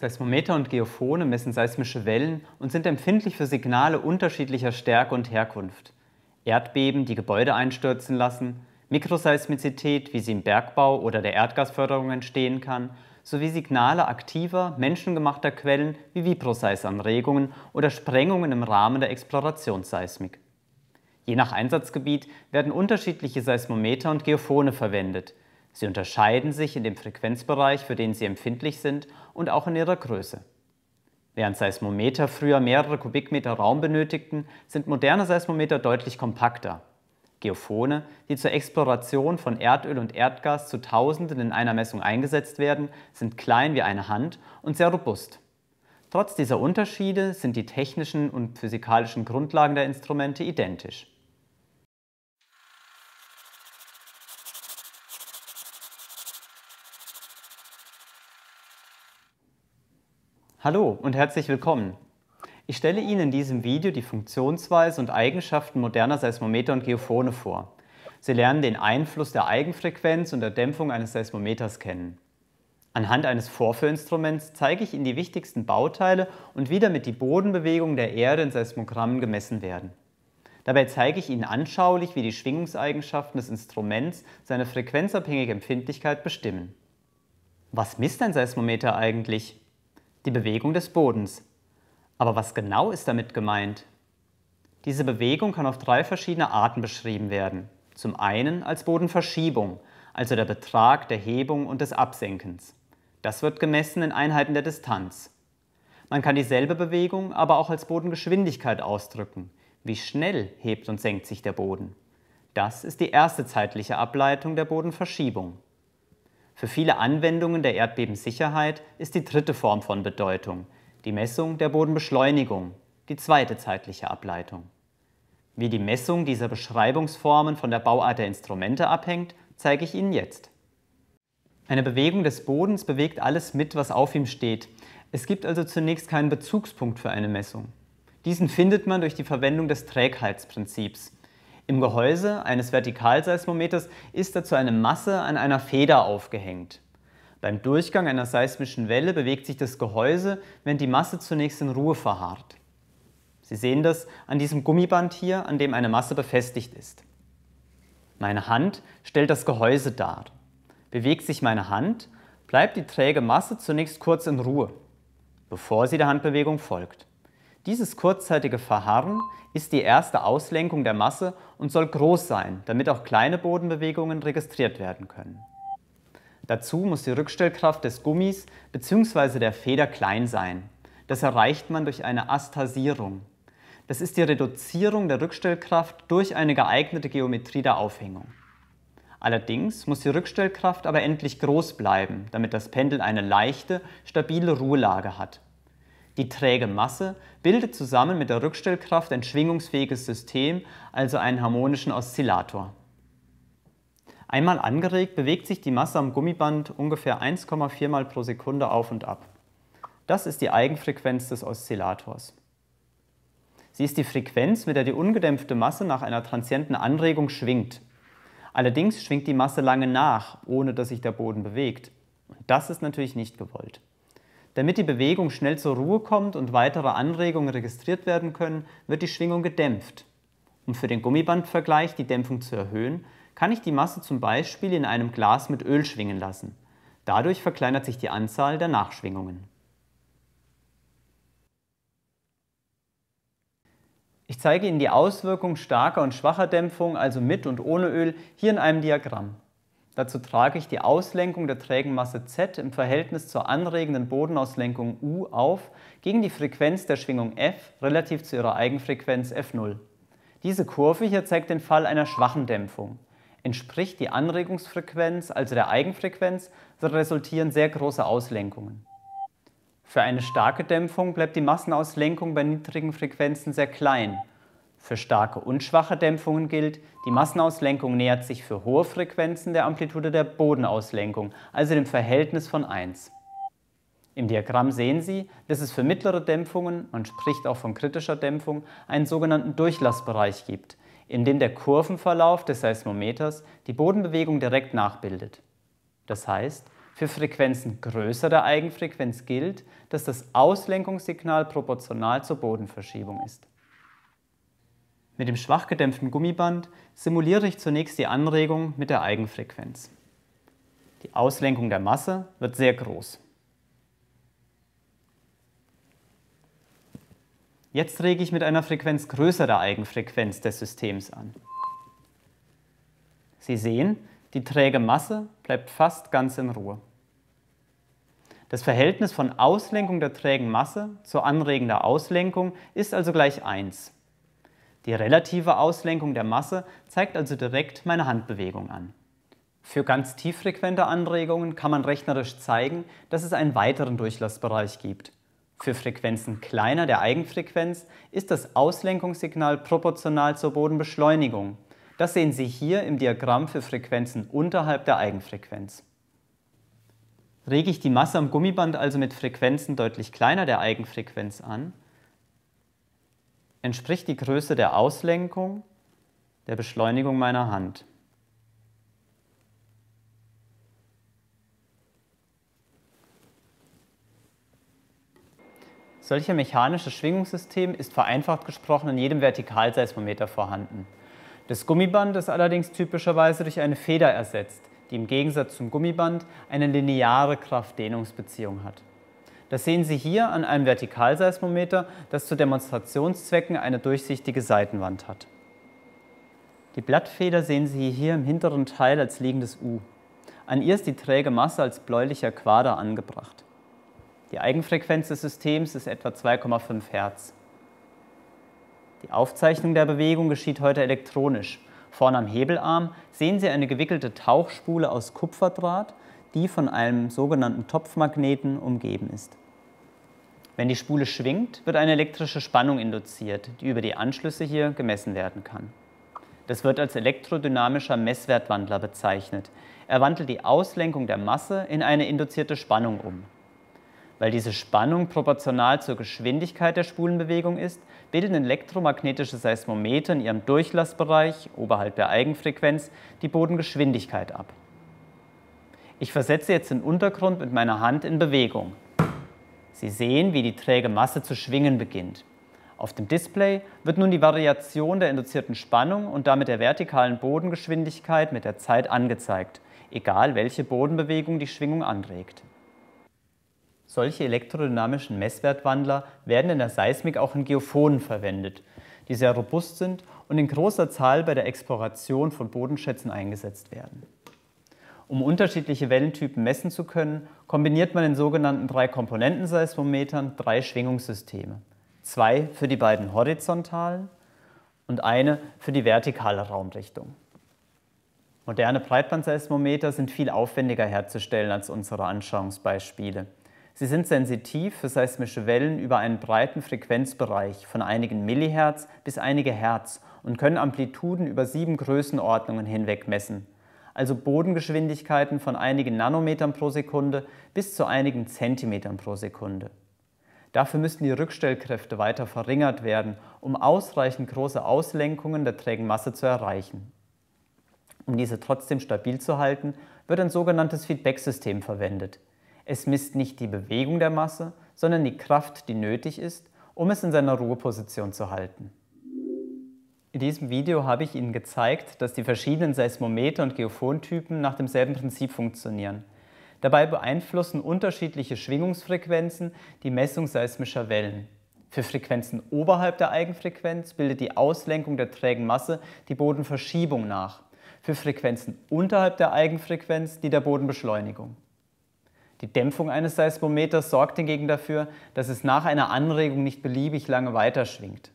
Seismometer und Geophone messen seismische Wellen und sind empfindlich für Signale unterschiedlicher Stärke und Herkunft. Erdbeben, die Gebäude einstürzen lassen, Mikroseismizität, wie sie im Bergbau oder der Erdgasförderung entstehen kann, sowie Signale aktiver, menschengemachter Quellen wie Vibroseisanregungen oder Sprengungen im Rahmen der Explorationsseismik. Je nach Einsatzgebiet werden unterschiedliche Seismometer und Geophone verwendet – Sie unterscheiden sich in dem Frequenzbereich, für den sie empfindlich sind, und auch in ihrer Größe. Während Seismometer früher mehrere Kubikmeter Raum benötigten, sind moderne Seismometer deutlich kompakter. Geophone, die zur Exploration von Erdöl und Erdgas zu Tausenden in einer Messung eingesetzt werden, sind klein wie eine Hand und sehr robust. Trotz dieser Unterschiede sind die technischen und physikalischen Grundlagen der Instrumente identisch. Hallo und herzlich willkommen. Ich stelle Ihnen in diesem Video die Funktionsweise und Eigenschaften moderner Seismometer und Geophone vor. Sie lernen den Einfluss der Eigenfrequenz und der Dämpfung eines Seismometers kennen. Anhand eines Vorführinstruments zeige ich Ihnen die wichtigsten Bauteile und wie damit die Bodenbewegungen der Erde in Seismogrammen gemessen werden. Dabei zeige ich Ihnen anschaulich, wie die Schwingungseigenschaften des Instruments seine frequenzabhängige Empfindlichkeit bestimmen. Was misst ein Seismometer eigentlich? die Bewegung des Bodens. Aber was genau ist damit gemeint? Diese Bewegung kann auf drei verschiedene Arten beschrieben werden. Zum einen als Bodenverschiebung, also der Betrag der Hebung und des Absenkens. Das wird gemessen in Einheiten der Distanz. Man kann dieselbe Bewegung aber auch als Bodengeschwindigkeit ausdrücken. Wie schnell hebt und senkt sich der Boden? Das ist die erste zeitliche Ableitung der Bodenverschiebung. Für viele Anwendungen der Erdbebensicherheit ist die dritte Form von Bedeutung, die Messung der Bodenbeschleunigung, die zweite zeitliche Ableitung. Wie die Messung dieser Beschreibungsformen von der Bauart der Instrumente abhängt, zeige ich Ihnen jetzt. Eine Bewegung des Bodens bewegt alles mit, was auf ihm steht. Es gibt also zunächst keinen Bezugspunkt für eine Messung. Diesen findet man durch die Verwendung des Trägheitsprinzips. Im Gehäuse eines Vertikalseismometers ist dazu eine Masse an einer Feder aufgehängt. Beim Durchgang einer seismischen Welle bewegt sich das Gehäuse, wenn die Masse zunächst in Ruhe verharrt. Sie sehen das an diesem Gummiband hier, an dem eine Masse befestigt ist. Meine Hand stellt das Gehäuse dar. Bewegt sich meine Hand, bleibt die träge Masse zunächst kurz in Ruhe, bevor sie der Handbewegung folgt. Dieses kurzzeitige Verharren ist die erste Auslenkung der Masse und soll groß sein, damit auch kleine Bodenbewegungen registriert werden können. Dazu muss die Rückstellkraft des Gummis bzw. der Feder klein sein. Das erreicht man durch eine Astasierung. Das ist die Reduzierung der Rückstellkraft durch eine geeignete Geometrie der Aufhängung. Allerdings muss die Rückstellkraft aber endlich groß bleiben, damit das Pendel eine leichte, stabile Ruhelage hat. Die träge Masse bildet zusammen mit der Rückstellkraft ein schwingungsfähiges System, also einen harmonischen Oszillator. Einmal angeregt bewegt sich die Masse am Gummiband ungefähr 1,4 mal pro Sekunde auf und ab. Das ist die Eigenfrequenz des Oszillators. Sie ist die Frequenz, mit der die ungedämpfte Masse nach einer transienten Anregung schwingt. Allerdings schwingt die Masse lange nach, ohne dass sich der Boden bewegt. Und das ist natürlich nicht gewollt. Damit die Bewegung schnell zur Ruhe kommt und weitere Anregungen registriert werden können, wird die Schwingung gedämpft. Um für den Gummibandvergleich die Dämpfung zu erhöhen, kann ich die Masse zum Beispiel in einem Glas mit Öl schwingen lassen. Dadurch verkleinert sich die Anzahl der Nachschwingungen. Ich zeige Ihnen die Auswirkung starker und schwacher Dämpfung, also mit und ohne Öl, hier in einem Diagramm. Dazu trage ich die Auslenkung der trägen Masse Z im Verhältnis zur anregenden Bodenauslenkung U auf gegen die Frequenz der Schwingung F relativ zu ihrer Eigenfrequenz F0. Diese Kurve hier zeigt den Fall einer schwachen Dämpfung. Entspricht die Anregungsfrequenz, also der Eigenfrequenz, so resultieren sehr große Auslenkungen. Für eine starke Dämpfung bleibt die Massenauslenkung bei niedrigen Frequenzen sehr klein für starke und schwache Dämpfungen gilt, die Massenauslenkung nähert sich für hohe Frequenzen der Amplitude der Bodenauslenkung, also dem Verhältnis von 1. Im Diagramm sehen Sie, dass es für mittlere Dämpfungen, man spricht auch von kritischer Dämpfung, einen sogenannten Durchlassbereich gibt, in dem der Kurvenverlauf des Seismometers die Bodenbewegung direkt nachbildet. Das heißt, für Frequenzen größer der Eigenfrequenz gilt, dass das Auslenkungssignal proportional zur Bodenverschiebung ist. Mit dem schwach gedämpften Gummiband simuliere ich zunächst die Anregung mit der Eigenfrequenz. Die Auslenkung der Masse wird sehr groß. Jetzt rege ich mit einer Frequenz größerer Eigenfrequenz des Systems an. Sie sehen, die träge Masse bleibt fast ganz in Ruhe. Das Verhältnis von Auslenkung der trägen Masse zur anregender Auslenkung ist also gleich 1. Die relative Auslenkung der Masse zeigt also direkt meine Handbewegung an. Für ganz tieffrequente Anregungen kann man rechnerisch zeigen, dass es einen weiteren Durchlassbereich gibt. Für Frequenzen kleiner der Eigenfrequenz ist das Auslenkungssignal proportional zur Bodenbeschleunigung. Das sehen Sie hier im Diagramm für Frequenzen unterhalb der Eigenfrequenz. Rege ich die Masse am Gummiband also mit Frequenzen deutlich kleiner der Eigenfrequenz an, entspricht die Größe der Auslenkung der Beschleunigung meiner Hand. Solche mechanisches Schwingungssystem ist vereinfacht gesprochen in jedem Vertikalseismometer vorhanden. Das Gummiband ist allerdings typischerweise durch eine Feder ersetzt, die im Gegensatz zum Gummiband eine lineare Kraftdehnungsbeziehung hat. Das sehen Sie hier an einem Vertikalseismometer, das zu Demonstrationszwecken eine durchsichtige Seitenwand hat. Die Blattfeder sehen Sie hier im hinteren Teil als liegendes U. An ihr ist die träge Masse als bläulicher Quader angebracht. Die Eigenfrequenz des Systems ist etwa 2,5 Hertz. Die Aufzeichnung der Bewegung geschieht heute elektronisch. Vorne am Hebelarm sehen Sie eine gewickelte Tauchspule aus Kupferdraht, die von einem sogenannten Topfmagneten umgeben ist. Wenn die Spule schwingt, wird eine elektrische Spannung induziert, die über die Anschlüsse hier gemessen werden kann. Das wird als elektrodynamischer Messwertwandler bezeichnet. Er wandelt die Auslenkung der Masse in eine induzierte Spannung um. Weil diese Spannung proportional zur Geschwindigkeit der Spulenbewegung ist, bilden elektromagnetische Seismometer in ihrem Durchlassbereich oberhalb der Eigenfrequenz die Bodengeschwindigkeit ab. Ich versetze jetzt den Untergrund mit meiner Hand in Bewegung. Sie sehen, wie die träge Masse zu schwingen beginnt. Auf dem Display wird nun die Variation der induzierten Spannung und damit der vertikalen Bodengeschwindigkeit mit der Zeit angezeigt, egal welche Bodenbewegung die Schwingung anregt. Solche elektrodynamischen Messwertwandler werden in der Seismik auch in Geophonen verwendet, die sehr robust sind und in großer Zahl bei der Exploration von Bodenschätzen eingesetzt werden. Um unterschiedliche Wellentypen messen zu können, kombiniert man in sogenannten drei Komponentenseismometern drei Schwingungssysteme. Zwei für die beiden horizontalen und eine für die vertikale Raumrichtung. Moderne Breitbandseismometer sind viel aufwendiger herzustellen als unsere Anschauungsbeispiele. Sie sind sensitiv für seismische Wellen über einen breiten Frequenzbereich von einigen Millihertz bis einige Hertz und können Amplituden über sieben Größenordnungen hinweg messen – also Bodengeschwindigkeiten von einigen Nanometern pro Sekunde bis zu einigen Zentimetern pro Sekunde. Dafür müssen die Rückstellkräfte weiter verringert werden, um ausreichend große Auslenkungen der trägen Masse zu erreichen. Um diese trotzdem stabil zu halten, wird ein sogenanntes Feedback-System verwendet. Es misst nicht die Bewegung der Masse, sondern die Kraft, die nötig ist, um es in seiner Ruheposition zu halten. In diesem Video habe ich Ihnen gezeigt, dass die verschiedenen Seismometer und Geophontypen nach demselben Prinzip funktionieren. Dabei beeinflussen unterschiedliche Schwingungsfrequenzen die Messung seismischer Wellen. Für Frequenzen oberhalb der Eigenfrequenz bildet die Auslenkung der trägen Masse die Bodenverschiebung nach. Für Frequenzen unterhalb der Eigenfrequenz die der Bodenbeschleunigung. Die Dämpfung eines Seismometers sorgt hingegen dafür, dass es nach einer Anregung nicht beliebig lange weiterschwingt.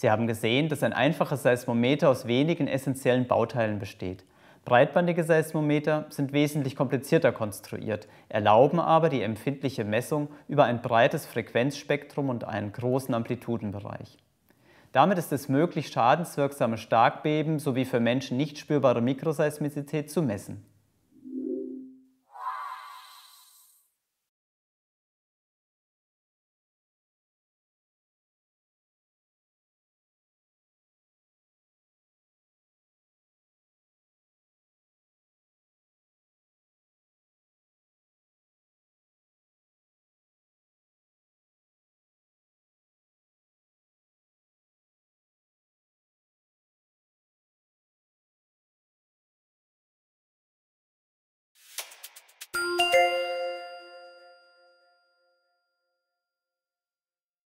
Sie haben gesehen, dass ein einfacher Seismometer aus wenigen essentiellen Bauteilen besteht. Breitbandige Seismometer sind wesentlich komplizierter konstruiert, erlauben aber die empfindliche Messung über ein breites Frequenzspektrum und einen großen Amplitudenbereich. Damit ist es möglich, schadenswirksame Starkbeben sowie für Menschen nicht spürbare Mikroseismizität zu messen.